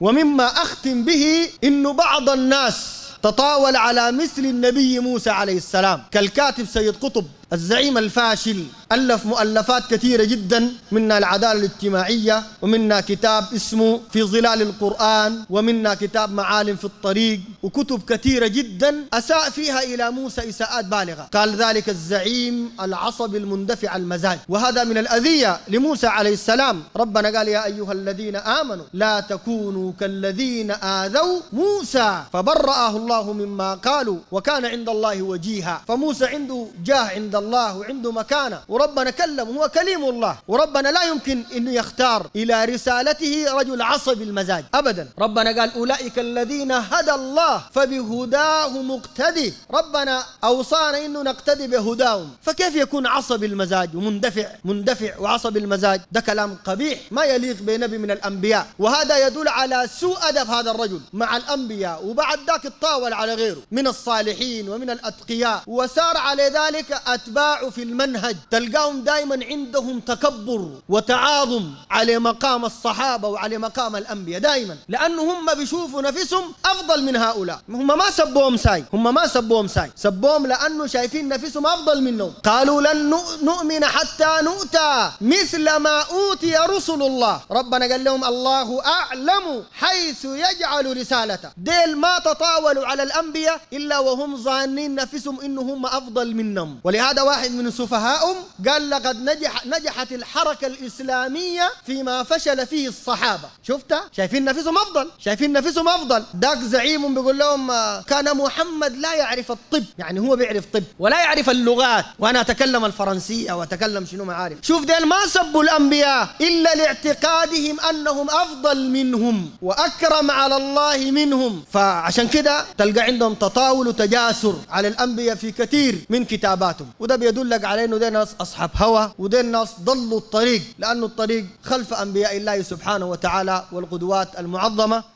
ومما أختم به إن بعض الناس تطاول على مثل النبي موسى عليه السلام كالكاتب سيد قطب الزعيم الفاشل ألف مؤلفات كثيرة جدا منها العدالة الاجتماعية ومنا كتاب اسمه في ظلال القرآن ومنا كتاب معالم في الطريق وكتب كثيرة جدا أساء فيها إلى موسى إساءات بالغة قال ذلك الزعيم العصبي المندفع المزاج وهذا من الأذية لموسى عليه السلام ربنا قال يا أيها الذين آمنوا لا تكونوا كالذين آذوا موسى فبرأه الله مما قالوا وكان عند الله وجيها فموسى عنده جاه عند الله وعنده مكانة وربنا كلمه هو كليم الله وربنا لا يمكن أنه يختار إلى رسالته رجل عصبي المزاج أبدا ربنا قال أولئك الذين هدى الله فبهداه مقتدي ربنا أوصانا أنه نقتدي بهداهم فكيف يكون عصبي المزاج ومندفع مندفع وعصبي المزاج ده كلام قبيح ما يليق بنبي من الأنبياء وهذا يدل على سوء أدب هذا الرجل مع الأنبياء وبعد ذاك الطاول على غيره من الصالحين ومن الأتقياء وسار على ذلك أت الأتباع في المنهج تلقاهم دائما عندهم تكبر وتعاظم على مقام الصحابة وعلى مقام الأنبياء دائما لأنه هم بيشوفوا نفسهم أفضل من هؤلاء هم ما سبوهم ساي هم ما سبوهم ساي سبوهم لأنه شايفين نفسهم أفضل منهم قالوا لن نؤمن حتى نؤتى مثل ما أوتي رسل الله ربنا قال لهم الله أعلم حيث يجعل رسالته ديل ما تطاولوا على الأنبياء إلا وهم ظانين نفسهم إنهم أفضل منهم ولهذا هذا واحد من سفهائهم قال لقد نجح نجحت الحركة الإسلامية فيما فشل فيه الصحابة شفتها شايفين نفسهم أفضل شايفين نفسهم أفضل داك زعيم بيقول لهم آه، كان محمد لا يعرف الطب يعني هو بيعرف طب ولا يعرف اللغات وأنا أتكلم الفرنسية وأتكلم شنو ما عارف شوف ديل ما سبوا الأنبياء إلا لاعتقادهم أنهم أفضل منهم وأكرم على الله منهم فعشان كده تلقى عندهم تطاول وتجاسر على الأنبياء في كثير من كتاباتهم وده بيدلك على انه ده ناس اصحاب هوى وده ناس ضلوا الطريق لانه الطريق خلف انبياء الله سبحانه وتعالى والقدوات المعظمه